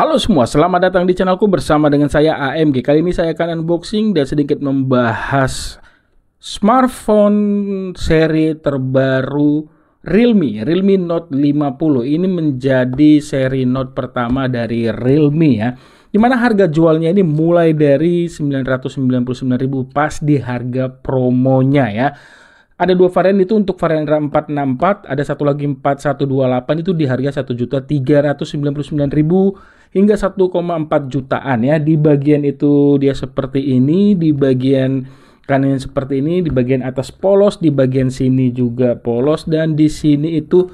Halo semua, selamat datang di channelku bersama dengan saya AMG. Kali ini saya akan unboxing dan sedikit membahas smartphone seri terbaru Realme, Realme Note 50. Ini menjadi seri Note pertama dari Realme ya. Dimana harga jualnya ini mulai dari 999.000 pas di harga promonya ya ada dua varian itu untuk varian RAM 464, ada satu lagi 4128 itu di harga 1.399.000 hingga 1,4 jutaan ya. Di bagian itu dia seperti ini, di bagian kanan seperti ini, di bagian atas polos, di bagian sini juga polos dan di sini itu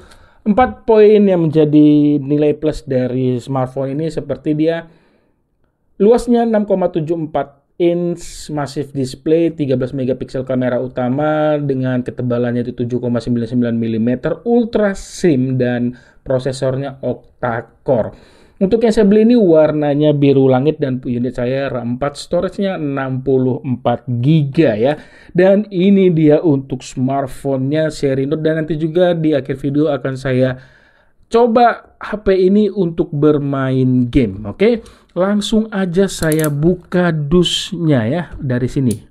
empat poin yang menjadi nilai plus dari smartphone ini seperti dia luasnya 6,74 inch massive display 13 megapiksel kamera utama dengan ketebalannya itu 7,99 mm ultra sim dan prosesornya octa core. Untuk yang saya beli ini warnanya biru langit dan unit saya RAM 4 storage-nya 64 GB ya. Dan ini dia untuk smartphone-nya seri Note dan nanti juga di akhir video akan saya coba HP ini untuk bermain game, oke? Okay? Langsung aja saya buka dusnya ya dari sini.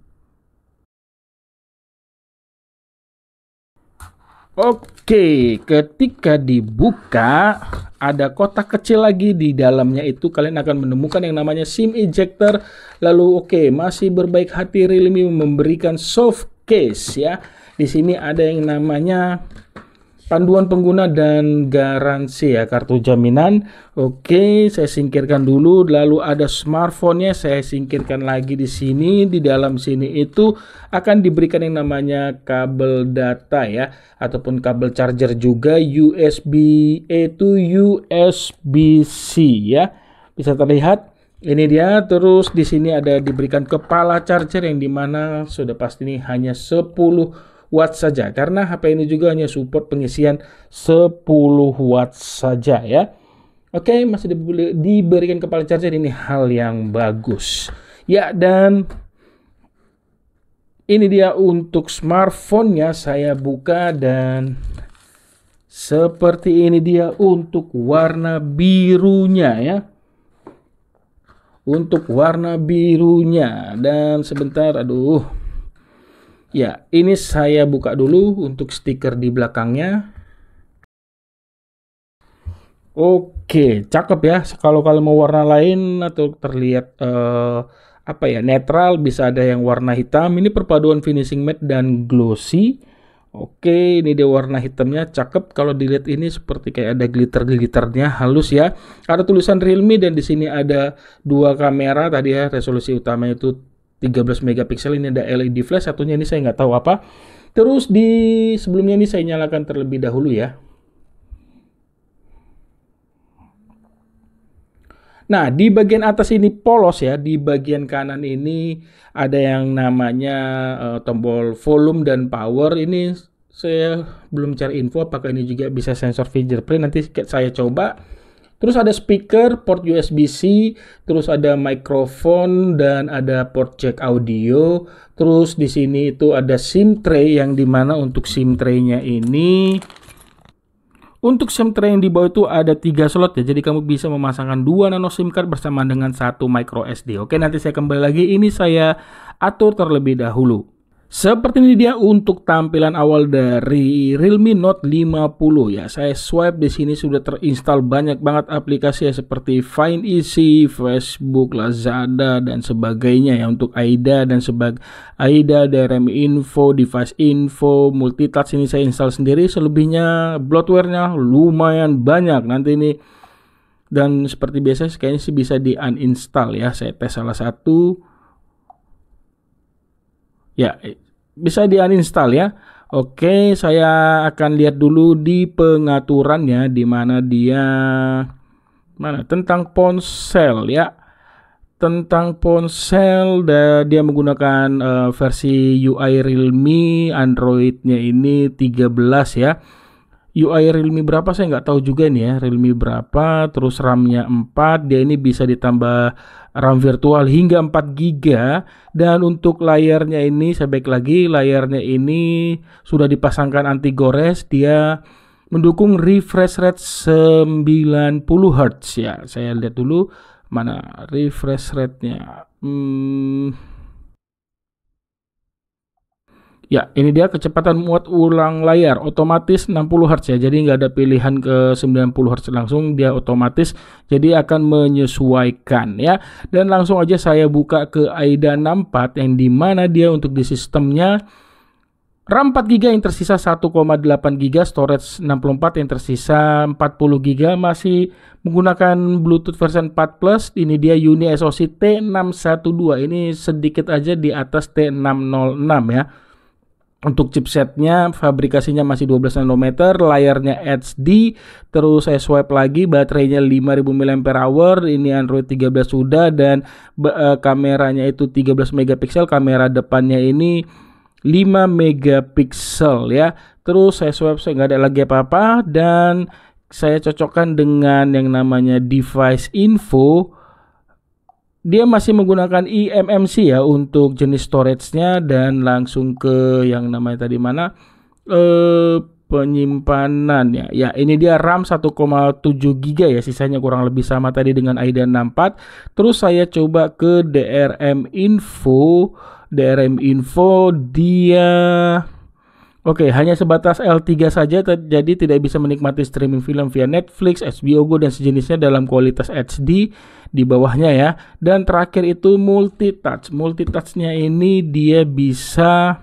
Oke, ketika dibuka ada kotak kecil lagi di dalamnya itu kalian akan menemukan yang namanya SIM ejector. Lalu oke, masih berbaik hati Realme memberikan soft case ya. Di sini ada yang namanya panduan pengguna dan garansi ya kartu jaminan oke saya singkirkan dulu lalu ada smartphone-nya saya singkirkan lagi di sini di dalam sini itu akan diberikan yang namanya kabel data ya ataupun kabel charger juga USB A e to USB C ya bisa terlihat ini dia terus di sini ada diberikan kepala charger yang dimana sudah pasti ini hanya 10 watt saja karena HP ini juga hanya support pengisian 10 watt saja ya. Oke, masih diberikan kepala charger ini hal yang bagus. Ya dan ini dia untuk smartphone-nya saya buka dan seperti ini dia untuk warna birunya ya untuk warna birunya dan sebentar aduh Ya, ini saya buka dulu untuk stiker di belakangnya. Oke, cakep ya. Kalau kalian mau warna lain atau terlihat uh, apa ya netral, bisa ada yang warna hitam. Ini perpaduan finishing matte dan glossy. Oke, ini dia warna hitamnya cakep. Kalau dilihat ini seperti kayak ada glitter-glitternya halus ya. Ada tulisan Realme dan di sini ada dua kamera tadi ya. Resolusi utama itu 13 megapiksel ini ada LED flash satunya ini saya nggak tahu apa terus di sebelumnya ini saya nyalakan terlebih dahulu ya Nah, di bagian atas ini polos ya, di bagian kanan ini ada yang namanya uh, tombol volume dan power. Ini saya belum cari info apakah ini juga bisa sensor fingerprint. Nanti saya coba Terus ada speaker, port USB-C, terus ada mikrofon dan ada port jack audio. Terus di sini itu ada SIM tray yang dimana untuk SIM tray-nya ini untuk SIM tray yang di bawah itu ada tiga slot ya, jadi kamu bisa memasangkan dua nano SIM card bersamaan dengan satu micro SD. Oke, nanti saya kembali lagi. Ini saya atur terlebih dahulu. Seperti ini dia untuk tampilan awal dari Realme Note 50 ya. Saya swipe di sini sudah terinstall banyak banget aplikasi ya seperti Find Easy, Facebook, Lazada dan sebagainya ya untuk AIDA dan sebag AIDA, DRM Info, Device Info, Multitouch ini saya install sendiri. Selebihnya bloatware-nya lumayan banyak. Nanti ini dan seperti biasa kayaknya sih bisa di uninstall ya. Saya tes salah satu ya bisa di uninstall ya. Oke, saya akan lihat dulu di pengaturannya di mana dia mana tentang ponsel ya. Tentang ponsel dia menggunakan uh, versi UI Realme Androidnya ini 13 ya. UI Realme berapa saya nggak tahu juga nih ya Realme berapa terus RAM-nya 4 dia ini bisa ditambah RAM virtual hingga 4 GB dan untuk layarnya ini saya baik lagi layarnya ini sudah dipasangkan anti gores dia mendukung refresh rate 90 Hz ya saya lihat dulu mana refresh rate-nya hmm Ya, ini dia kecepatan muat ulang layar otomatis 60 Hz ya. Jadi nggak ada pilihan ke 90 Hz langsung dia otomatis jadi akan menyesuaikan ya. Dan langsung aja saya buka ke AIDA 64 yang dimana dia untuk di sistemnya RAM 4 GB yang tersisa 1,8 giga, storage 64 yang tersisa 40 giga, masih menggunakan Bluetooth versi 4 Plus. Ini dia Uni SoC T612. Ini sedikit aja di atas T606 ya untuk chipsetnya fabrikasinya masih 12 nanometer, layarnya HD, terus saya swipe lagi baterainya 5000 mAh, ini Android 13 sudah dan uh, kameranya itu 13 megapiksel, kamera depannya ini 5 megapiksel ya. Terus saya swipe saya nggak ada lagi apa-apa dan saya cocokkan dengan yang namanya device info dia masih menggunakan eMMC ya untuk jenis storage-nya dan langsung ke yang namanya tadi mana eh penyimpanan ya. Ya, ini dia RAM 1,7 GB ya, sisanya kurang lebih sama tadi dengan AIDA 64. Terus saya coba ke DRM info, DRM info dia Oke, hanya sebatas L3 saja jadi tidak bisa menikmati streaming film via Netflix, HBO Go dan sejenisnya dalam kualitas HD di bawahnya ya. Dan terakhir itu multi touch. Multi touchnya ini dia bisa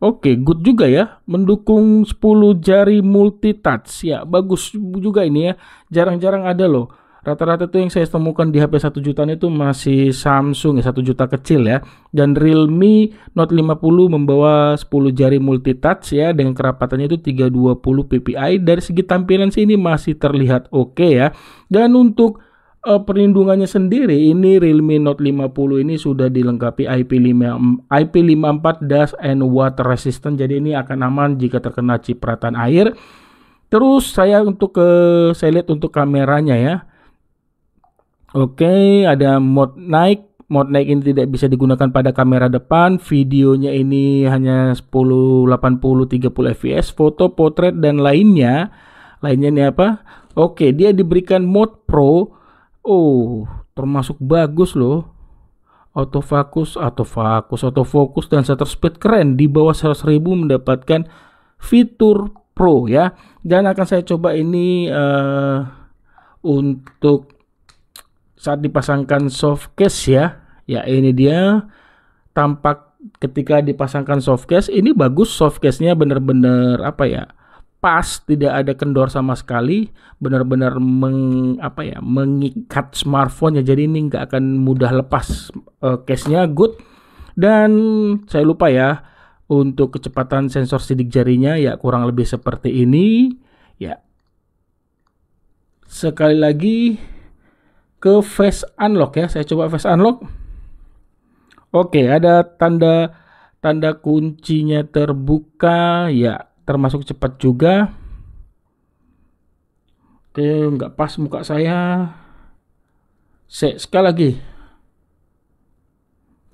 Oke, good juga ya. Mendukung 10 jari multi touch. Ya, bagus juga ini ya. Jarang-jarang ada loh Rata-rata tuh yang saya temukan di HP 1 jutaan itu masih Samsung ya 1 juta kecil ya. Dan Realme Note 50 membawa 10 jari multitouch ya dengan kerapatannya itu 320 ppi. Dari segi tampilan sih ini masih terlihat oke okay ya. Dan untuk uh, perlindungannya sendiri ini Realme Note 50 ini sudah dilengkapi IP5 IP54 dust and water resistant. Jadi ini akan aman jika terkena cipratan air. Terus saya untuk ke saya lihat untuk kameranya ya. Oke, okay, ada mode naik, Mode naik ini tidak bisa digunakan pada kamera depan. Videonya ini hanya 10 80 30 fps, foto, potret dan lainnya. Lainnya ini apa? Oke, okay, dia diberikan mode pro. Oh, termasuk bagus loh. Autofocus, autofocus, autofocus dan shutter speed keren di bawah ribu mendapatkan fitur pro ya. Dan akan saya coba ini uh, untuk saat dipasangkan soft case ya. Ya ini dia tampak ketika dipasangkan soft case ini bagus soft case-nya benar-benar apa ya? pas tidak ada kendor sama sekali benar-benar meng apa ya mengikat smartphone ya jadi ini nggak akan mudah lepas uh, case-nya good dan saya lupa ya untuk kecepatan sensor sidik jarinya ya kurang lebih seperti ini ya sekali lagi ke face unlock ya. Saya coba face unlock. Oke, ada tanda tanda kuncinya terbuka ya, termasuk cepat juga. Oke, nggak pas muka saya. Se sekali lagi.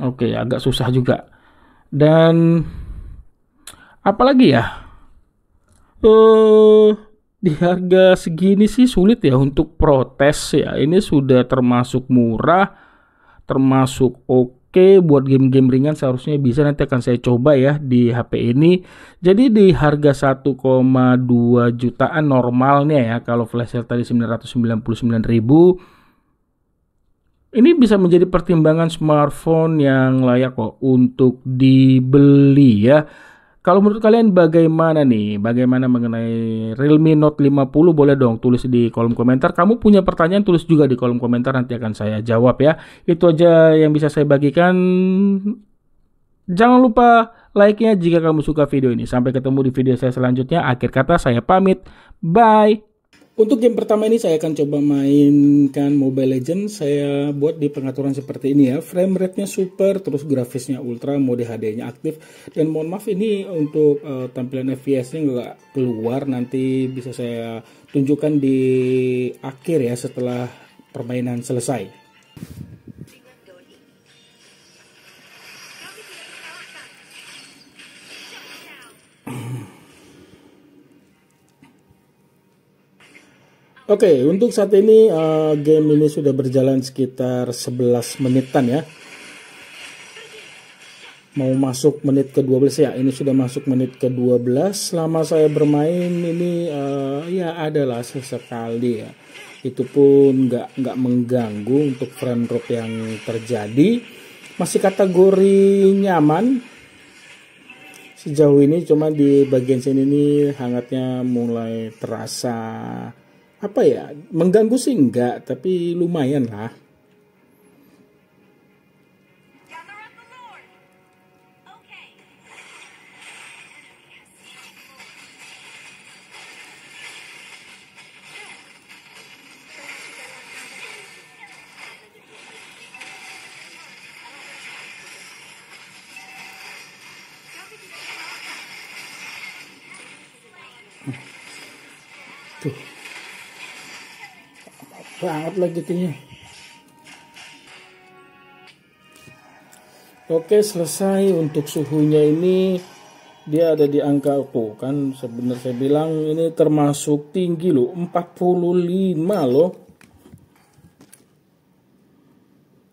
Oke, agak susah juga. Dan apalagi ya? Eh uh, di harga segini sih sulit ya untuk protes ya. Ini sudah termasuk murah, termasuk oke buat game-game ringan seharusnya bisa nanti akan saya coba ya di HP ini. Jadi di harga 1,2 jutaan normalnya ya kalau flash sale tadi 999.000 ini bisa menjadi pertimbangan smartphone yang layak kok untuk dibeli ya kalau menurut kalian bagaimana nih? Bagaimana mengenai Realme Note 50? Boleh dong tulis di kolom komentar. Kamu punya pertanyaan tulis juga di kolom komentar nanti akan saya jawab ya. Itu aja yang bisa saya bagikan. Jangan lupa like-nya jika kamu suka video ini. Sampai ketemu di video saya selanjutnya. Akhir kata saya pamit. Bye. Untuk game pertama ini saya akan coba mainkan Mobile Legends. Saya buat di pengaturan seperti ini ya. Frame rate-nya super, terus grafisnya ultra, mode HD-nya aktif. Dan mohon maaf ini untuk uh, tampilan FPS-nya nggak keluar. Nanti bisa saya tunjukkan di akhir ya setelah permainan selesai. Oke, okay, untuk saat ini uh, game ini sudah berjalan sekitar 11 menitan ya. Mau masuk menit ke-12 ya, ini sudah masuk menit ke-12. Selama saya bermain ini uh, ya adalah sesekali ya. Itu pun nggak nggak mengganggu untuk frame drop yang terjadi. Masih kategori nyaman. Sejauh ini cuma di bagian sini ini hangatnya mulai terasa apa ya mengganggu sih enggak tapi lumayan lah Tuh banget lagi gitunya oke selesai untuk suhunya ini dia ada di angka aku kan sebenarnya saya bilang ini termasuk tinggi loh 45 loh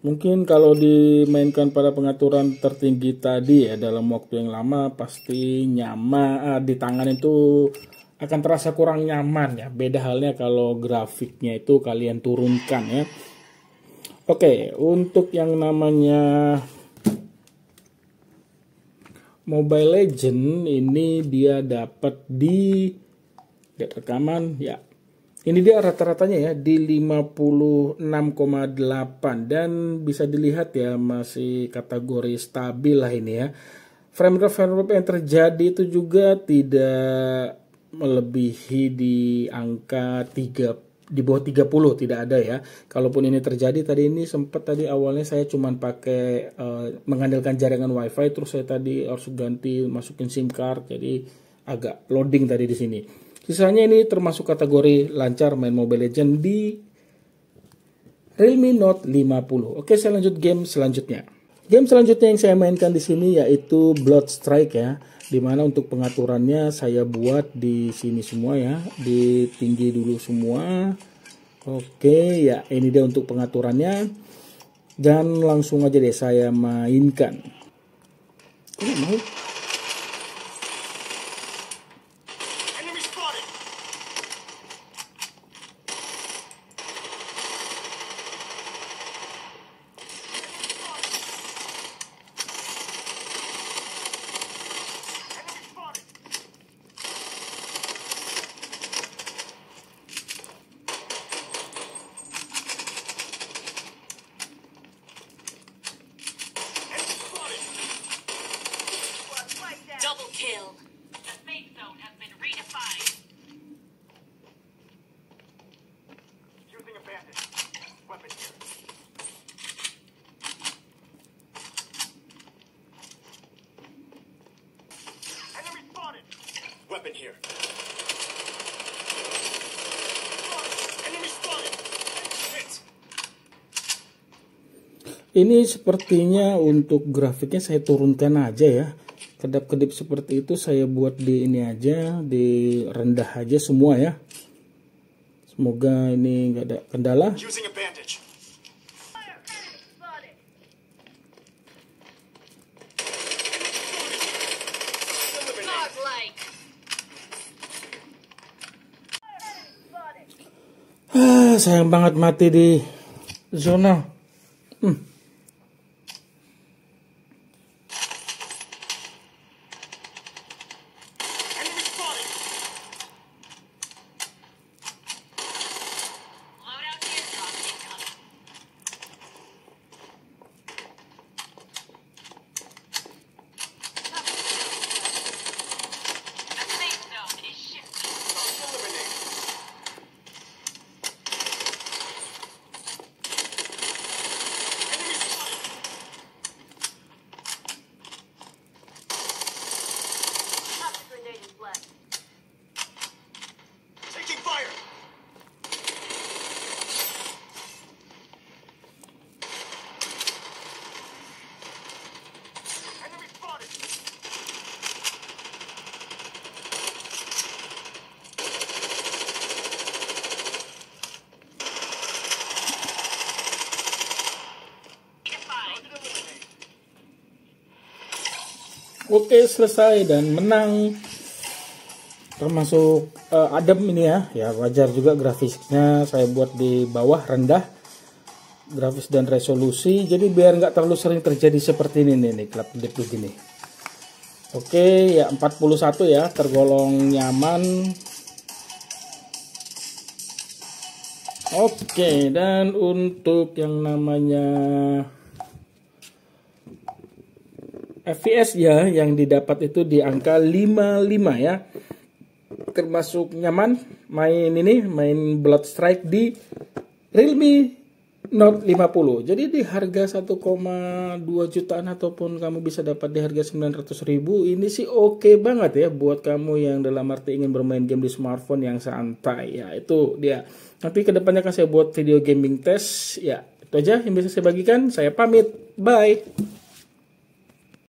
mungkin kalau dimainkan pada pengaturan tertinggi tadi ya dalam waktu yang lama pasti nyama ah, di tangan itu akan terasa kurang nyaman ya. Beda halnya kalau grafiknya itu kalian turunkan ya. Oke, untuk yang namanya Mobile Legend ini dia dapat di lihat rekaman ya. Ini dia rata-ratanya ya di 56,8 dan bisa dilihat ya masih kategori stabil lah ini ya. Frame rate frame rate yang terjadi itu juga tidak melebihi di angka 3 di bawah 30 tidak ada ya. Kalaupun ini terjadi tadi ini sempat tadi awalnya saya cuman pakai uh, mengandalkan jaringan WiFi terus saya tadi harus ganti masukin SIM card jadi agak loading tadi di sini. Sisanya ini termasuk kategori lancar main Mobile Legend di Realme Note 50. Oke, saya lanjut game selanjutnya. Game selanjutnya yang saya mainkan di sini yaitu Blood Strike ya. Dimana untuk pengaturannya saya buat di sini semua ya. Di tinggi dulu semua. Oke ya ini dia untuk pengaturannya. Dan langsung aja deh saya mainkan. Oh, mau. Ini sepertinya untuk grafiknya saya turunkan aja ya. Kedap-kedip seperti itu saya buat di ini aja, di rendah aja semua ya. Semoga ini nggak ada kendala. Ah, sayang banget mati di zona. Hmm. oke selesai dan menang termasuk uh, adem ini ya ya wajar juga grafisnya saya buat di bawah rendah grafis dan resolusi jadi biar nggak terlalu sering terjadi seperti ini nih, nih klap begini oke ya 41 ya tergolong nyaman oke dan untuk yang namanya FPS ya yang didapat itu di angka 55 ya. Termasuk nyaman main ini, main Blood Strike di Realme Note 50. Jadi di harga 1,2 jutaan ataupun kamu bisa dapat di harga 900 ribu ini sih oke okay banget ya buat kamu yang dalam arti ingin bermain game di smartphone yang santai ya itu dia. tapi kedepannya akan saya buat video gaming test ya itu aja yang bisa saya bagikan. Saya pamit. Bye.